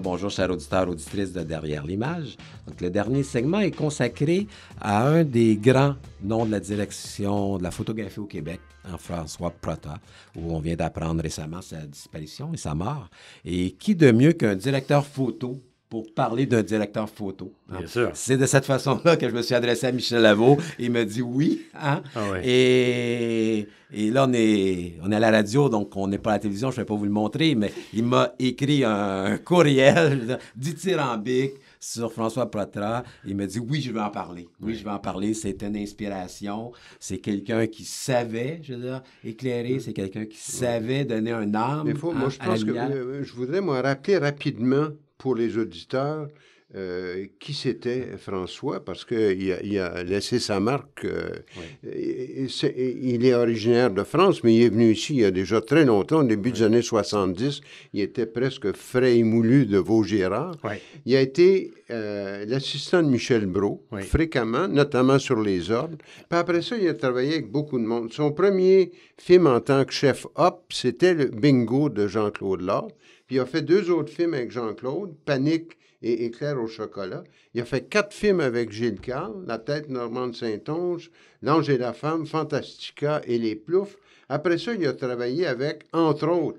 Bonjour, chers auditeurs, auditrices de Derrière l'image. Donc, le dernier segment est consacré à un des grands noms de la direction de la photographie au Québec, en François Prota, où on vient d'apprendre récemment sa disparition et sa mort. Et qui de mieux qu'un directeur photo pour parler d'un directeur photo. Hein. sûr. C'est de cette façon-là que je me suis adressé à Michel Lavaux. Il me dit oui. Hein? Ah et, et, là, on est, on est à la radio, donc on n'est pas à la télévision, je ne vais pas vous le montrer, mais il m'a écrit un courriel dithyrambique sur François Poitras. Il me dit oui, je vais en parler. Oui, je vais en parler. C'est une inspiration. C'est quelqu'un qui savait, je veux éclairer. C'est quelqu'un qui savait donner un âme. Mais faut, moi, à, hein, je pense que euh, je voudrais me rappeler rapidement pour les auditeurs euh, qui c'était François, parce qu'il a, il a laissé sa marque. Euh, il est originaire de France, mais il est venu ici il y a déjà très longtemps, au début des années 70. Il était presque frais et moulu de Vaugirard. Il a été euh, l'assistant de Michel Brault, fréquemment, notamment sur les ordres. après ça, il a travaillé avec beaucoup de monde. Son premier film en tant que chef op, c'était le Bingo de Jean-Claude Laure. Puis il a fait deux autres films avec Jean-Claude, Panique et Éclair au chocolat. Il a fait quatre films avec Gilles Carle, La tête normande Saint-Onge, L'ange et la femme, Fantastica et Les Ploufs. Après ça, il a travaillé avec, entre autres,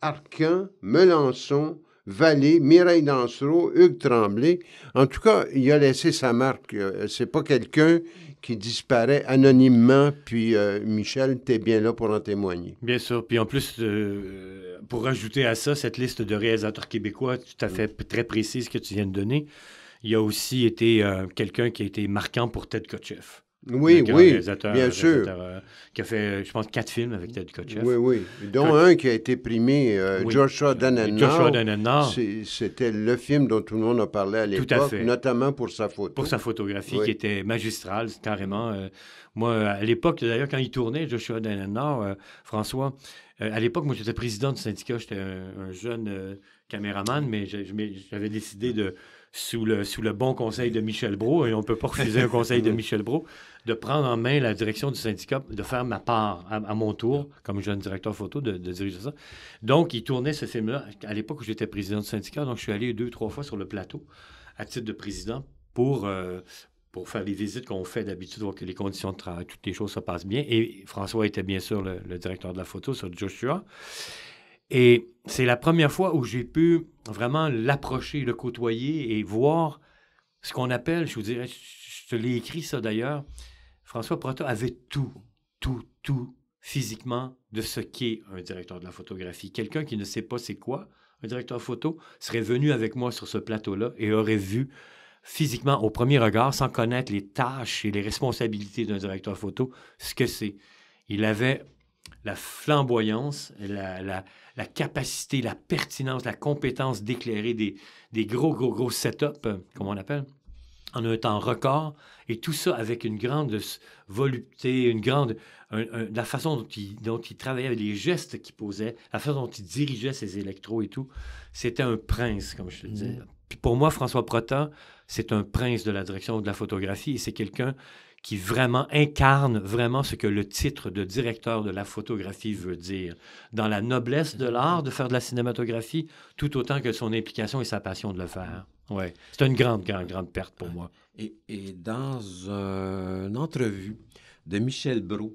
Arcan, Melançon, Vallée, Mireille Dansereau, Hugues Tremblay. En tout cas, il a laissé sa marque. Euh, c'est pas quelqu'un qui disparaît anonymement, puis euh, Michel, tu es bien là pour en témoigner. Bien sûr, puis en plus, euh, pour rajouter à ça, cette liste de réalisateurs québécois tout à fait très précise que tu viens de donner, il y a aussi été euh, quelqu'un qui a été marquant pour Ted Kotcheff. Oui, oui, bien sûr. Euh, qui a fait, je pense, quatre films avec Ted Oui, oui. Dont un qui a été primé, euh, Joshua Dananau. Joshua C'était le film dont tout le monde a parlé à l'époque, notamment pour sa photo. Pour sa photographie, qui était magistrale, carrément. Euh, moi, à l'époque, d'ailleurs, quand il tournait, Joshua Dananau, François, à l'époque, moi, j'étais président du syndicat, j'étais un, jeune caméraman, mais j'avais décidé de sous le, sous le bon conseil de Michel Brault, et on ne peut pas refuser un conseil de Michel Brault, de prendre en main la direction du syndicat, de faire ma part à, mon tour, comme jeune directeur photo, de, diriger ça. Donc, il tournait ce film-là. À l'époque où j'étais président du syndicat, donc je suis allé deux, trois fois sur le plateau à titre de président pour, euh, pour faire les visites qu'on fait d'habitude, voir que les conditions de travail, toutes les choses ça passent bien. Et François était bien sûr le, le directeur de la photo sur Joshua. Et c'est la première fois où j'ai pu vraiment l'approcher, le côtoyer et voir ce qu'on appelle, je vous dirais, je te l'ai écrit ça d'ailleurs, François Proto avait tout, tout, tout physiquement de ce qu'est un directeur de la photographie. Quelqu'un qui ne sait pas c'est quoi un directeur photo serait venu avec moi sur ce plateau-là et aurait vu physiquement au premier regard, sans connaître les tâches et les responsabilités d'un directeur photo, ce que c'est. Il avait la flamboyance, la, capacité, la pertinence, la compétence d'éclairer des, des, gros, gros, gros setups, euh, comme on appelle, en un temps record, et tout ça avec une grande volupté, une grande, la façon dont il, dont il travaillait, les gestes qu'il posait, la façon dont il dirigeait ses électros et tout, c'était un prince, comme je te disais. Mmh. Puis pour moi, François Protan, c'est un prince de la direction de la photographie, et c'est quelqu'un qui vraiment incarne vraiment ce que le titre de directeur de la photographie veut dire. Dans la noblesse de l'art de faire de la cinématographie, tout autant que son implication et sa passion de le faire. Ouais. C'est une grande, grande, grande perte pour moi. Et, dans une entrevue de Michel Brault,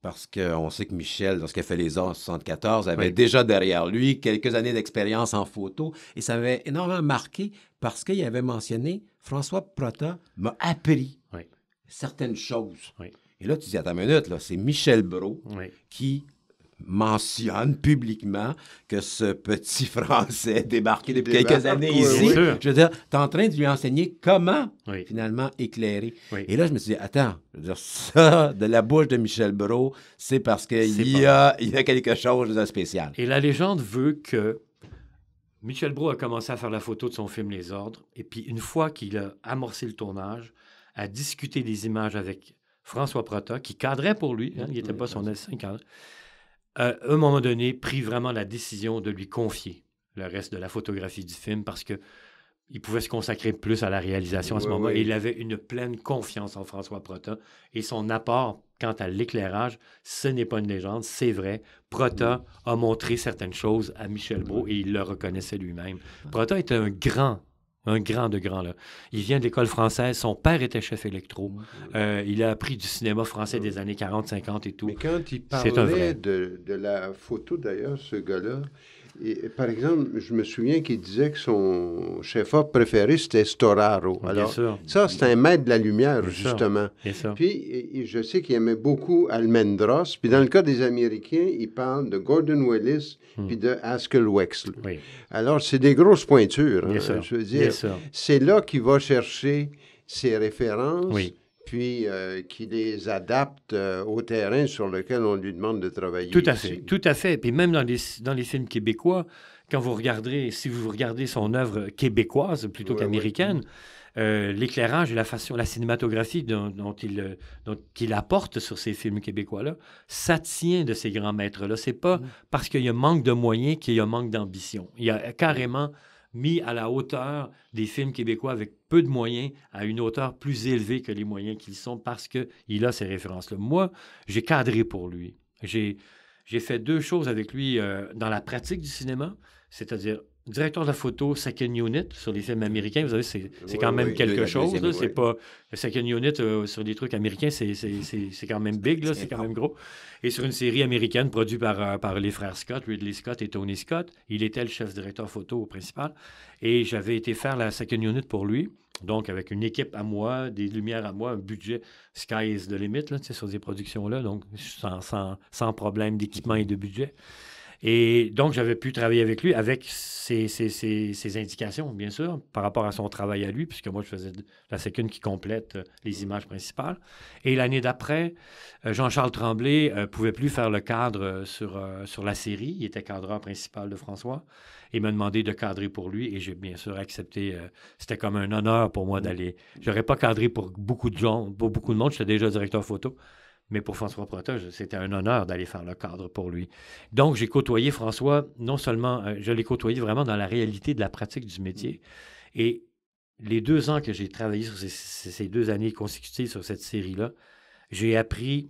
parce qu'on sait que Michel, lorsqu'il a fait les ans en 74, avait déjà derrière lui quelques années d'expérience en photo et ça avait énormément marqué parce qu'il avait mentionné François Prota m'a appris oui certaines choses. Et là, tu dis, attends une minute, c'est Michel Brault qui mentionne publiquement que ce petit Français débarqué depuis quelques années ici, je veux dire, tu es en train de lui enseigner comment, finalement, éclairer. Et là, je me suis dit, attends, ça, de la bouche de Michel Brault, c'est parce qu'il il y a quelque chose de spécial. Et la légende veut que Michel Brault a commencé à faire la photo de son film Les Ordres, et puis une fois qu'il a amorcé le tournage, à discuter des images avec François Prota, qui cadrait pour lui. Hein, il n'était pas son assistant, quand euh, à un moment donné, prit vraiment la décision de lui confier le reste de la photographie du film parce que il pouvait se consacrer plus à la réalisation à ce moment. Et il avait une pleine confiance en François Prota et son apport quant à l'éclairage, ce n'est pas une légende, c'est vrai. Prota a montré certaines choses à Michel Brault et il le reconnaissait lui-même. Prota est un grand un grand de grand, là. Il vient de l'école française. Son père était chef électro. Mmh. Euh, il a appris du cinéma français des mmh. années 40, 50 et tout. Mais quand il parlait de, de la photo, d'ailleurs, ce gars-là, par exemple, je me souviens qu'il disait que son chef-op préféré, c'était Storaro. Alors, ça, c'est un maître de la lumière, justement. Puis, je sais qu'il aimait beaucoup Almendros. Puis, dans le cas des Américains, il parle de Gordon Willis hmm. puis de Haskell Wexler. Alors, c'est des grosses pointures. Hein. je veux dire, c'est là qu'il va chercher ses références. Oui puis euh, qui les adapte euh, au terrain sur lequel on lui demande de travailler. Tout à fait, tout à fait. Puis même dans les, dans les films québécois, quand vous regardez, si vous regardez son œuvre québécoise plutôt qu'américaine, euh, l'éclairage et la façon, la cinématographie dont, il, dont apporte sur ces films québécois-là, ça tient de ces grands maîtres-là. C'est pas mmh. parce qu'il y a manque de moyens qu'il y a manque d'ambition. Il y a carrément mis à la hauteur des films québécois avec peu de moyens, à une hauteur plus élevée que les moyens qu'ils sont, parce que il a ses références-là. Moi, j'ai cadré pour lui. J'ai, fait deux choses avec lui euh, dans la pratique du cinéma, c'est-à-dire directeur de la photo second unit sur les films américains, vous savez, c'est quand même quelque chose. C'est pas second unit euh, sur des trucs américains, c'est quand même big, c'est quand même gros. Et sur une série américaine produite par, euh, par les frères Scott, Ridley Scott et Tony Scott, il était le chef directeur photo principal. Et j'avais été faire la second unit pour lui. Donc, avec une équipe à moi, des lumières à moi, un budget sky is the limit là, sur ces productions-là, donc sans, sans, sans problème d'équipement et de budget. Et donc, j'avais pu travailler avec lui avec ses, indications, bien sûr, par rapport à son travail à lui, puisque moi, je faisais la séquence qui complète euh, les images principales. Et l'année d'après, euh, Jean-Charles Tremblay ne euh, pouvait plus faire le cadre sur, la série. Il était cadreur principal de François et m'a demandé de cadrer pour lui et j'ai bien sûr accepté. c'était comme un honneur pour moi mm. d'aller. Je n'aurais pas cadré pour beaucoup de gens, pour beaucoup de monde. J'étais déjà directeur photo, mais pour François Protège, c'était un honneur d'aller faire le cadre pour lui. Donc, j'ai côtoyé François, non seulement, euh, je l'ai côtoyé vraiment dans la réalité de la pratique du métier. Et les deux ans que j'ai travaillé sur ces, deux années consécutives sur cette série-là, j'ai appris,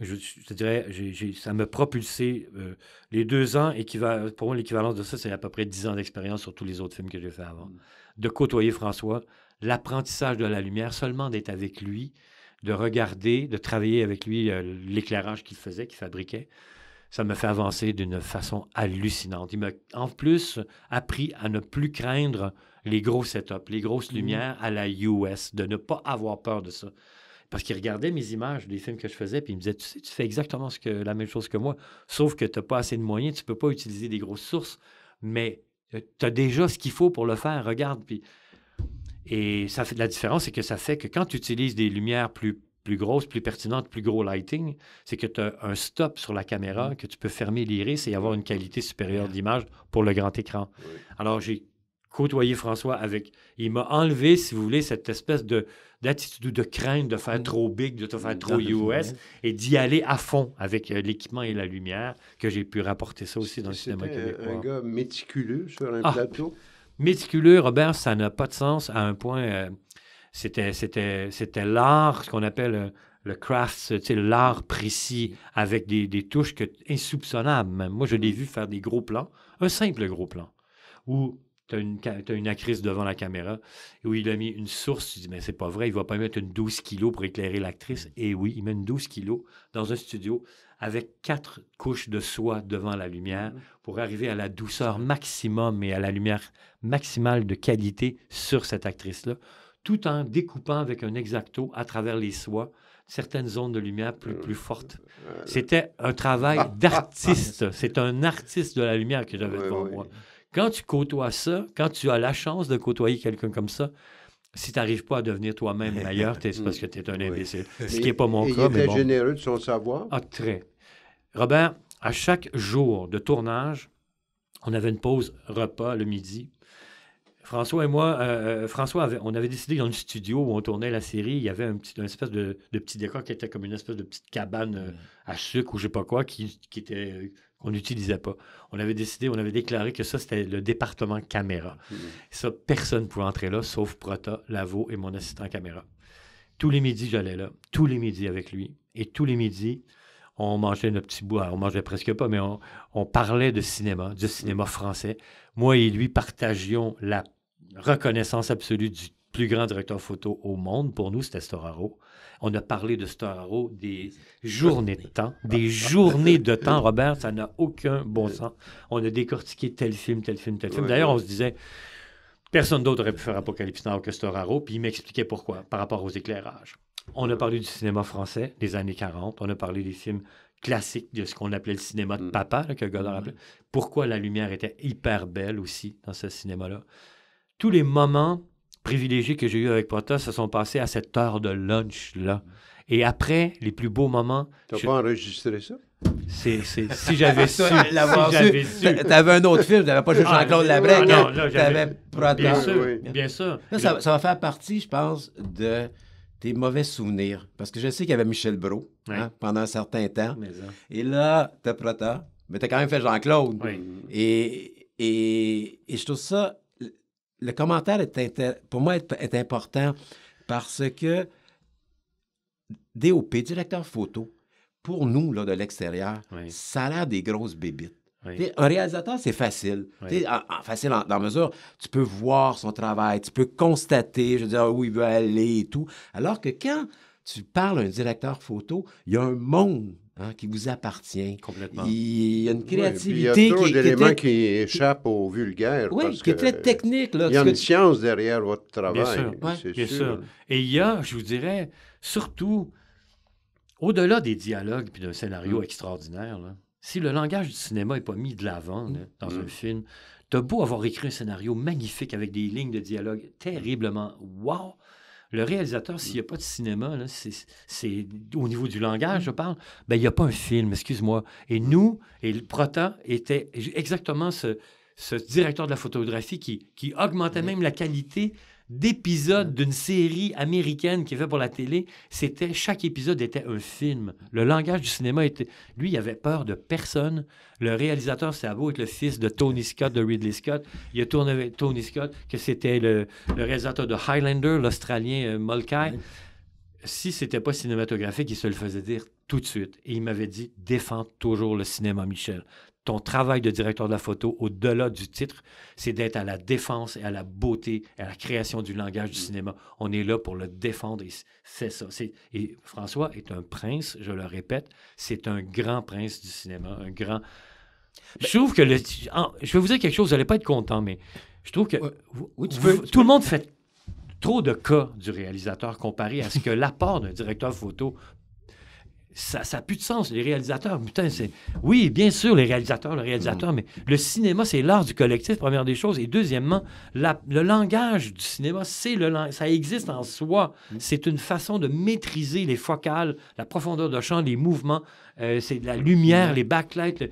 je, dirais, ça m'a propulsé euh, les deux ans, va pour moi, l'équivalence de ça, c'est à peu près dix ans d'expérience sur tous les autres films que j'ai fait avant. Mm. De côtoyer François, l'apprentissage de la lumière, seulement d'être avec lui, de regarder, de travailler avec lui euh, l'éclairage qu'il faisait, qu'il fabriquait, ça me fait avancer d'une façon hallucinante. Il m'a en plus appris à ne plus craindre les gros setups, les grosses mmh lumières à la US, de ne pas avoir peur de ça. Parce qu'il regardait mes images des films que je faisais, puis il me disait, tu sais, tu fais exactement la même chose que moi, sauf que tu n'as pas assez de moyens, tu ne peux pas utiliser des grosses sources, mais euh, tu as déjà ce qu'il faut pour le faire, regarde. Puis et ça la différence, c'est que ça fait que quand tu utilises des lumières plus plus grosses, plus pertinentes, plus gros lighting, c'est que tu as un stop sur la caméra, mmh. que tu peux fermer l'iris et avoir une qualité supérieure d'image pour le grand écran. Alors, j'ai côtoyé François avec... Il m'a enlevé, si vous voulez, cette espèce de d'attitude ou de crainte de faire mmh. trop big, de te faire trop US, et d'y aller à fond avec euh, l'équipement et la lumière, que j'ai pu rapporter ça aussi dans le cinéma québécois. un gars méticuleux sur un ah! plateau méticuleux, Robert, ça n'a pas de sens à un point. Euh, c'était, c'était, c'était l'art, ce qu'on appelle euh, le craft, l'art précis avec des, des touches que, insoupçonnables. Moi, je l'ai vu faire des gros plans, un simple gros plan, où tu as une, actrice devant la caméra, où il a mis une source, tu dis, mais c'est pas vrai, il va pas mettre une 12 kilos pour éclairer l'actrice. Mm. Et oui, il met une 12 kilos dans un studio avec quatre couches de soie devant la lumière mm. pour arriver à la douceur maximum et à la lumière maximale de qualité sur cette actrice-là, tout en découpant avec un exacto à travers les soies certaines zones de lumière plus, euh, plus fortes. Euh, C'était un travail d'artiste. C'est un artiste de la lumière que j'avais devant moi. Quand tu côtoies ça, quand tu as la chance de côtoyer quelqu'un comme ça, si tu n'arrives pas à devenir toi-même meilleur, c'est parce que tu es un imbécile. Ce qui n'est pas mon cas. Il était généreux de son savoir. Ah, très. Robert, à chaque jour de tournage, on avait une pause repas le midi. François et moi, euh, euh, François, on avait décidé dans le studio où on tournait la série, il y avait un espèce de, petit décor qui était comme une espèce de petite cabane euh, mm. à sucre ou je ne sais pas quoi, qui était on n'utilisait pas. On avait décidé, on avait déclaré que ça, c'était le département caméra. Mm-hmm. Ça, personne ne pouvait entrer là, sauf Prota, Lavo et mon assistant caméra. Tous les midis, j'allais là, tous les midis avec lui. Et tous les midis, on mangeait notre petit bois. On mangeait presque pas, mais on, parlait de cinéma, du cinéma mm-hmm. français. Moi et lui partagions la reconnaissance absolue du plus grand directeur photo au monde. Pour nous, c'était Storaro. On a parlé de Storaro des journées de temps. Des journées de temps, Robert, ça n'a aucun bon sens. On a décortiqué tel film, tel film, tel film. D'ailleurs, on se disait, personne d'autre aurait pu faire Apocalypse Now que Storaro, puis il m'expliquait pourquoi, par rapport aux éclairages. On a parlé du cinéma français des années 40, on a parlé des films classiques, de ce qu'on appelait le cinéma de mm. papa, que Godard mm. appelait. Pourquoi la lumière était hyper belle aussi dans ce cinéma-là. Tous les moments privilégiés que j'ai eu avec Prota se sont passés à cette heure de lunch-là. Et après, les plus beaux moments. T'as pas enregistré ça? C'est, si j'avais su, si j'avais su. T'avais un autre film, t'avais pas juste ah, Jean-Claude Labrec. Non, non, hein. j'avais. Bien sûr, bien sûr. ça, va faire partie, je pense, de tes mauvais souvenirs. Parce que je sais qu'il y avait Michel Brault hein, pendant un certain temps. et là, as Prota, mais as quand même fait Jean-Claude. Et, et, et je trouve ça le commentaire est pour moi est, important parce que DOP, directeur photo, pour nous, là, de l'extérieur, ça a l'air des grosses bébites. Un réalisateur, c'est facile. facile en, dans mesure, tu peux voir son travail, tu peux constater, je veux dire, où il veut aller et tout. Alors que quand tu parles à un directeur photo, il y a un monde Hein, qui vous appartient. Complètement. Il y a une créativité il y a d'éléments qui, échappe échappent au vulgaire. Oui, qui est très technique. il y a une science derrière votre travail. Bien sûr. Et il y a, je vous dirais, surtout, au-delà des dialogues et d'un scénario mm. extraordinaire, si le langage du cinéma n'est pas mis de l'avant mm. dans un mm. film, t'as beau avoir écrit un scénario magnifique avec des lignes de dialogue terriblement wow, le réalisateur, s'il n'y a pas de cinéma, c'est, au niveau du langage, je parle, ben, il n'y a pas un film, excuse-moi. Et nous, et le Prota était exactement ce, directeur de la photographie qui, augmentait même la qualité d'épisodes d'une série américaine qui est faite pour la télé. C'était chaque épisode était un film. Le langage du cinéma était, lui, il avait peur de personne. Le réalisateur, c'est beau être le fils de Tony Scott, de Ridley Scott. Il a tourné avec Tony Scott, que c'était le, réalisateur de Highlander, l'Australien euh, Mulcahy. Si c'était pas cinématographique, il se le faisait dire tout de suite. Et il m'avait dit défends toujours le cinéma, Michel ton travail de directeur de la photo, au-delà du titre, c'est d'être à la défense et à la beauté, à la création du langage du mm. cinéma. On est là pour le défendre et c'est ça. et François est un prince, je le répète, c'est un grand prince du cinéma, un grand... Ben je trouve que le... je vais vous dire quelque chose, vous n'allez pas être content, mais je trouve que... tout le monde fait trop de cas du réalisateur comparé à ce que l'apport d'un directeur photo ça n'a plus de sens. Les réalisateurs, putain, c'est. Oui, bien sûr, les réalisateurs, le réalisateur, mm. mais le cinéma, c'est l'art du collectif, première des choses. Et deuxièmement, le langage du cinéma, c'est le ça existe en soi. Mm. C'est une façon de maîtriser les focales, la profondeur de champ, les mouvements, euh, c'est la lumière, mm. les backlights.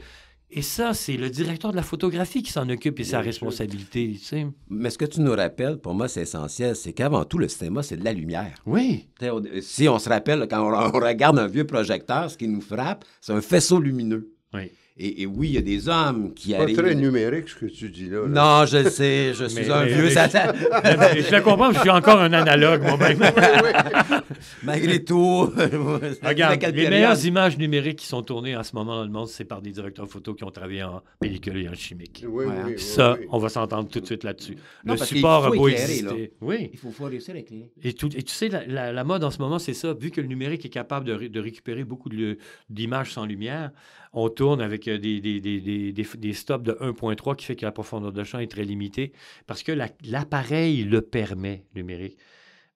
Et ça, c'est le directeur de la photographie qui s'en occupe et sa responsabilité. Tu sais. Mais ce que tu nous rappelles, pour moi, c'est essentiel, c'est qu'avant tout, le cinéma, c'est de la lumière. Oui. Si on se rappelle, quand on regarde un vieux projecteur, ce qui nous frappe, c'est un faisceau lumineux. Oui. Et, oui, il y a des hommes qui pas très numérique, ce que tu dis là. Non, je le sais, je suis un vieux satan. Je, le comprends, je suis encore un analogue, moi-même. Ben. Malgré tout. Regarde, les meilleures images numériques qui sont tournées en ce moment dans le monde, c'est par des directeurs photos qui ont travaillé en pellicule et en chimique. Ça, on va s'entendre tout de suite là-dessus. Le support a beau exister. Il faut réussir avec les... Et, tu sais, la, mode en ce moment, c'est ça. Vu que le numérique est capable de récupérer beaucoup d'images sans lumière, on tourne avec euh, des, stops de 1.3 qui fait que la profondeur de champ est très limitée parce que l'appareil le permet, numérique.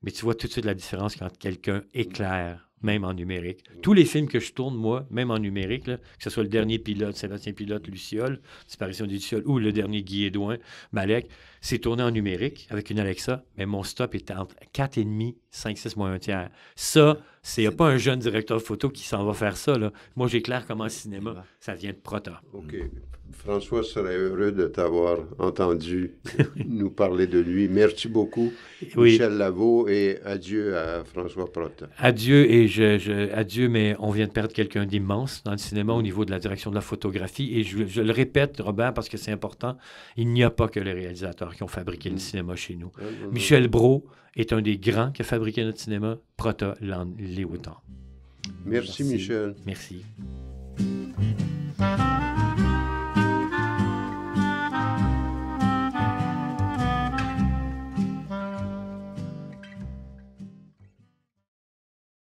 Mais tu vois tout de suite la différence quand quelqu'un éclaire, même en numérique. Tous les films que je tourne, moi, même en numérique, que ce soit le dernier pilote, Sébastien Pilote, Luciole, Disparition du Luciole, ou le dernier Guy Edouin Malek, c'est tourné en numérique avec une Alexa, mais mon stop est entre 4,5, 5, 6, moins un tiers. Ça, a pas un jeune directeur photo qui s'en va faire ça. Là. Moi, j'éclaire comment cinéma. Ça vient de Prota. OK. François serait heureux de t'avoir entendu nous parler de lui. Merci beaucoup, Michel Lavaux, et adieu à François Prota. Adieu, et je, adieu, mais on vient de perdre quelqu'un d'immense dans le cinéma au niveau de la direction de la photographie. Et je, le répète, Robert, parce que c'est important, il n'y a pas que les réalisateurs qui ont fabriqué le mm. cinéma chez nous. Michel Brault est un des grands qui a fabriqué notre cinéma, Proto Léotan. Merci, Michel. Merci.